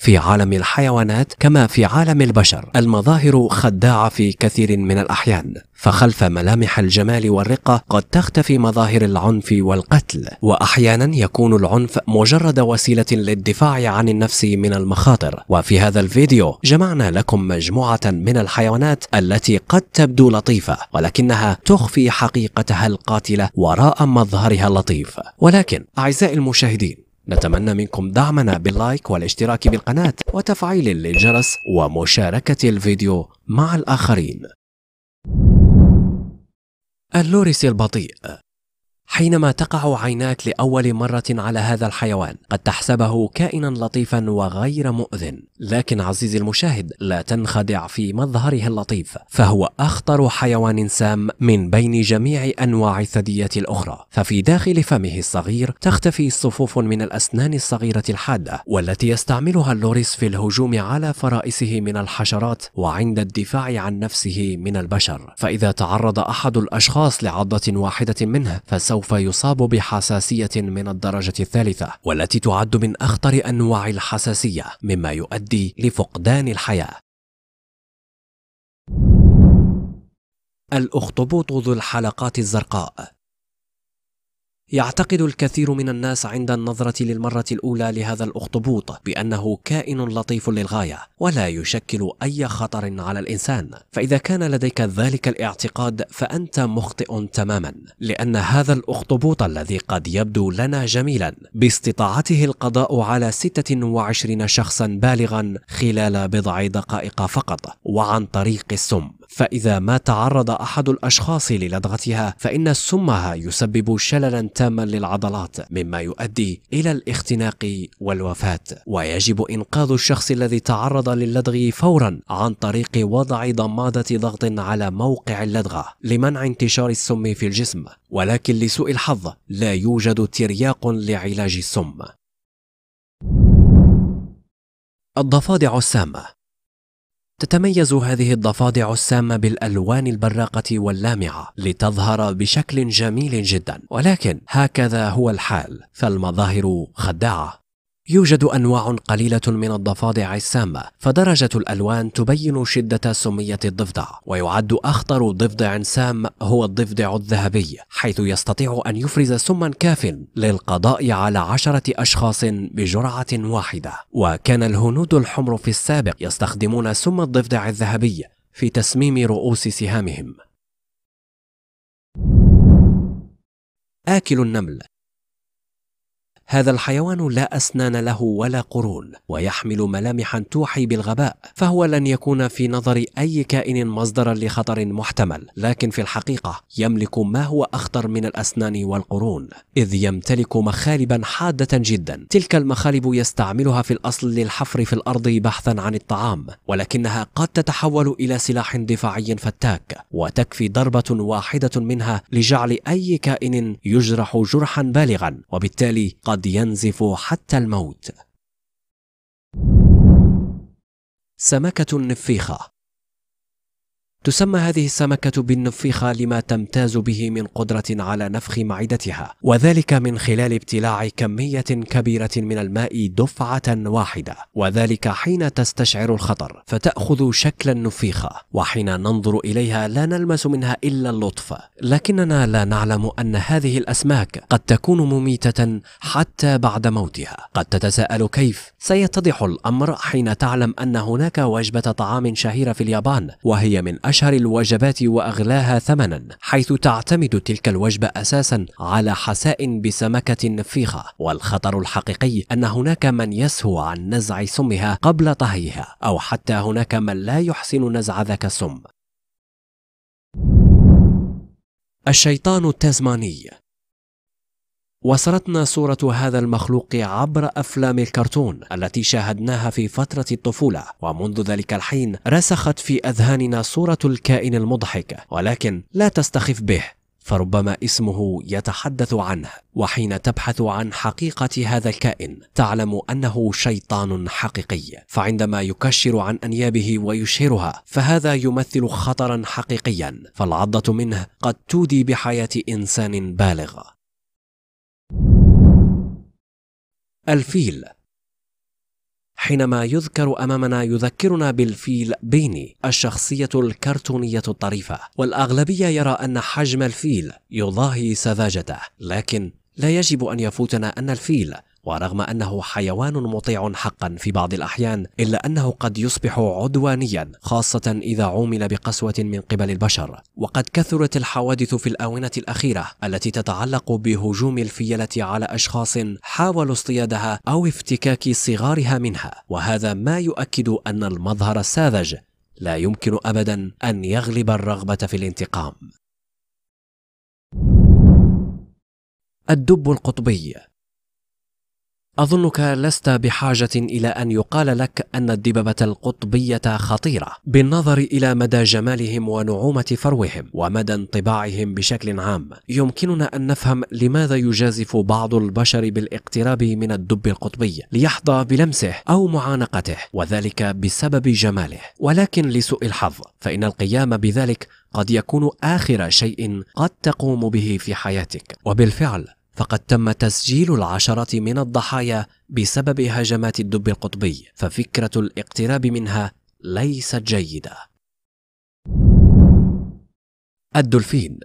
في عالم الحيوانات كما في عالم البشر المظاهر خداعه في كثير من الاحيان فخلف ملامح الجمال والرقه قد تختفي مظاهر العنف والقتل واحيانا يكون العنف مجرد وسيله للدفاع عن النفس من المخاطر وفي هذا الفيديو جمعنا لكم مجموعه من الحيوانات التي قد تبدو لطيفه ولكنها تخفي حقيقتها القاتله وراء مظهرها اللطيف ولكن اعزائي المشاهدين نتمنى منكم دعمنا باللايك والاشتراك بالقناة وتفعيل الجرس ومشاركة الفيديو مع الآخرين اللوريس البطيء حينما تقع عيناك لأول مرة على هذا الحيوان قد تحسبه كائنا لطيفا وغير مؤذن لكن عزيزي المشاهد لا تنخدع في مظهره اللطيف فهو أخطر حيوان سام من بين جميع أنواع الثدييات الأخرى ففي داخل فمه الصغير تختفي صفوف من الأسنان الصغيرة الحادة والتي يستعملها اللوريس في الهجوم على فرائسه من الحشرات وعند الدفاع عن نفسه من البشر فإذا تعرض أحد الأشخاص لعضة واحدة منه فسوف سوف يصاب بحساسية من الدرجة الثالثة والتي تعد من أخطر أنواع الحساسية مما يؤدي لفقدان الحياة الأخطبوط ذو الحلقات الزرقاء يعتقد الكثير من الناس عند النظرة للمرة الأولى لهذا الأخطبوط بأنه كائن لطيف للغاية ولا يشكل أي خطر على الإنسان، فإذا كان لديك ذلك الاعتقاد فأنت مخطئ تماما، لأن هذا الأخطبوط الذي قد يبدو لنا جميلا باستطاعته القضاء على 26 شخصا بالغا خلال بضع دقائق فقط وعن طريق السم. فإذا ما تعرض أحد الأشخاص للدغتها فإن سمها يسبب شللا تاما للعضلات مما يؤدي إلى الاختناق والوفاة ويجب إنقاذ الشخص الذي تعرض للدغ فورا عن طريق وضع ضمادة ضغط على موقع اللدغة لمنع انتشار السم في الجسم ولكن لسوء الحظ لا يوجد ترياق لعلاج السم الضفادع السامة تتميز هذه الضفادع السامة بالألوان البراقة واللامعة لتظهر بشكل جميل جدا ولكن هكذا هو الحال فالمظاهر خداعة يوجد أنواع قليلة من الضفادع السامة، فدرجة الألوان تبين شدة سمية الضفدع، ويعد أخطر ضفدع سام هو الضفدع الذهبي، حيث يستطيع أن يفرز سما كاف للقضاء على عشرة أشخاص بجرعة واحدة، وكان الهنود الحمر في السابق يستخدمون سم الضفدع الذهبي في تسميم رؤوس سهامهم. آكل النمل هذا الحيوان لا أسنان له ولا قرون ويحمل ملامحا توحي بالغباء فهو لن يكون في نظر أي كائن مصدرا لخطر محتمل لكن في الحقيقة يملك ما هو أخطر من الأسنان والقرون إذ يمتلك مخالبا حادة جدا تلك المخالب يستعملها في الأصل للحفر في الأرض بحثا عن الطعام ولكنها قد تتحول إلى سلاح دفاعي فتاك وتكفي ضربة واحدة منها لجعل أي كائن يجرح جرحا بالغا وبالتالي قد قد ينزف حتى الموت سمكة النفيخة تسمى هذه السمكة بالنفخة لما تمتاز به من قدرة على نفخ معدتها، وذلك من خلال ابتلاع كمية كبيرة من الماء دفعة واحدة، وذلك حين تستشعر الخطر، فتأخذ شكل النفخة وحين ننظر إليها لا نلمس منها إلا اللطف، لكننا لا نعلم أن هذه الأسماك قد تكون مميتة حتى بعد موتها، قد تتساءل كيف؟ سيتضح الأمر حين تعلم أن هناك وجبة طعام شهيرة في اليابان، وهي من أشهر الوجبات وأغلاها ثمنا حيث تعتمد تلك الوجبة أساسا على حساء بسمكة فيخة والخطر الحقيقي أن هناك من يسهو عن نزع سمها قبل طهيها أو حتى هناك من لا يحسن نزع ذاك السم الشيطان التزماني وصلتنا صورة هذا المخلوق عبر أفلام الكرتون التي شاهدناها في فترة الطفولة ومنذ ذلك الحين رسخت في أذهاننا صورة الكائن المضحك ولكن لا تستخف به فربما اسمه يتحدث عنه وحين تبحث عن حقيقة هذا الكائن تعلم أنه شيطان حقيقي فعندما يكشر عن أنيابه ويشهرها فهذا يمثل خطرا حقيقيا فالعضة منه قد تودي بحياة إنسان بالغ الفيل حينما يذكر امامنا يذكرنا بالفيل بيني الشخصيه الكرتونيه الطريفه والاغلبيه يرى ان حجم الفيل يضاهي سذاجته لكن لا يجب ان يفوتنا ان الفيل ورغم أنه حيوان مطيع حقا في بعض الأحيان إلا أنه قد يصبح عدوانيا خاصة إذا عومل بقسوة من قبل البشر وقد كثرت الحوادث في الآونة الأخيرة التي تتعلق بهجوم الفيلة على أشخاص حاولوا اصطيادها أو افتكاك صغارها منها وهذا ما يؤكد أن المظهر الساذج لا يمكن أبدا أن يغلب الرغبة في الانتقام الدب القطبي أظنك لست بحاجة إلى أن يقال لك أن الدببة القطبية خطيرة بالنظر إلى مدى جمالهم ونعومة فروهم ومدى انطباعهم بشكل عام يمكننا أن نفهم لماذا يجازف بعض البشر بالاقتراب من الدب القطبي ليحظى بلمسه أو معانقته وذلك بسبب جماله ولكن لسوء الحظ فإن القيام بذلك قد يكون آخر شيء قد تقوم به في حياتك وبالفعل فقد تم تسجيل العشرة من الضحايا بسبب هجمات الدب القطبي ففكرة الاقتراب منها ليست جيدة الدولفين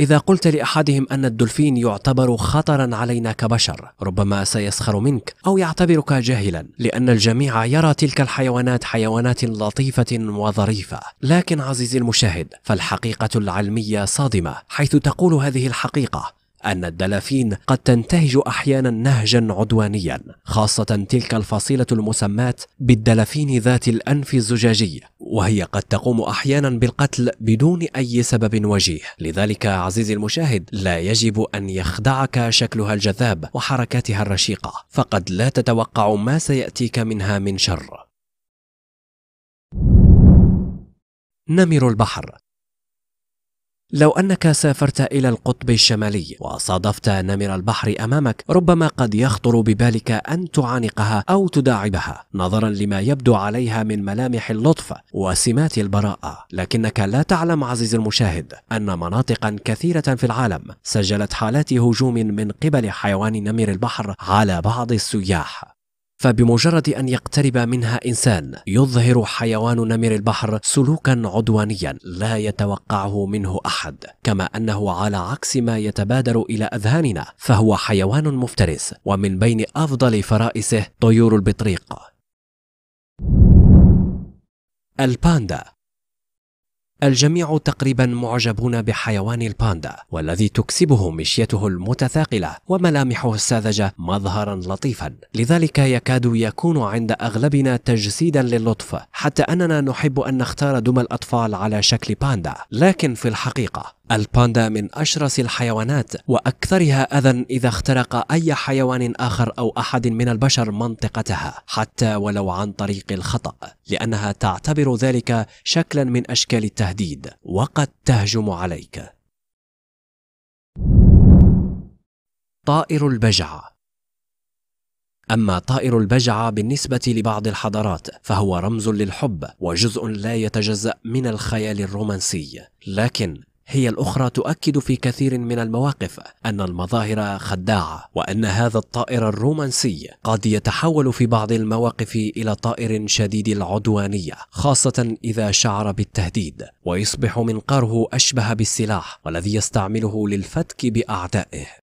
إذا قلت لأحدهم أن الدولفين يعتبر خطرا علينا كبشر ربما سيسخر منك أو يعتبرك جاهلا لأن الجميع يرى تلك الحيوانات حيوانات لطيفة وظريفة لكن عزيزي المشاهد فالحقيقة العلمية صادمة حيث تقول هذه الحقيقة أن الدلافين قد تنتهج أحيانا نهجا عدوانيا، خاصة تلك الفصيلة المسماة بالدلافين ذات الأنف الزجاجي، وهي قد تقوم أحيانا بالقتل بدون أي سبب وجيه، لذلك عزيزي المشاهد لا يجب أن يخدعك شكلها الجذاب وحركاتها الرشيقة، فقد لا تتوقع ما سيأتيك منها من شر. نمر البحر لو أنك سافرت إلى القطب الشمالي وصادفت نمر البحر أمامك ربما قد يخطر ببالك أن تعانقها أو تداعبها نظرا لما يبدو عليها من ملامح اللطف وسمات البراءة لكنك لا تعلم عزيزي المشاهد أن مناطق كثيرة في العالم سجلت حالات هجوم من قبل حيوان نمر البحر على بعض السياح فبمجرد أن يقترب منها إنسان يظهر حيوان نمر البحر سلوكا عدوانيا لا يتوقعه منه أحد كما أنه على عكس ما يتبادر إلى أذهاننا فهو حيوان مفترس ومن بين أفضل فرائسه طيور البطريق الباندا الجميع تقريبا معجبون بحيوان الباندا والذي تكسبه مشيته المتثاقلة وملامحه الساذجة مظهرا لطيفا لذلك يكاد يكون عند أغلبنا تجسيدا للطف حتى أننا نحب أن نختار دمى الأطفال على شكل باندا لكن في الحقيقة الباندا من أشرس الحيوانات وأكثرها أذى إذا اخترق أي حيوان آخر أو أحد من البشر منطقتها حتى ولو عن طريق الخطأ لأنها تعتبر ذلك شكلا من أشكال التهديد وقد تهجم عليك طائر البجعة أما طائر البجعة بالنسبة لبعض الحضارات فهو رمز للحب وجزء لا يتجزأ من الخيال الرومانسي، لكن هي الأخرى تؤكد في كثير من المواقف أن المظاهر خداعة وأن هذا الطائر الرومانسي قد يتحول في بعض المواقف إلى طائر شديد العدوانية خاصة إذا شعر بالتهديد ويصبح منقاره أشبه بالسلاح والذي يستعمله للفتك بأعدائه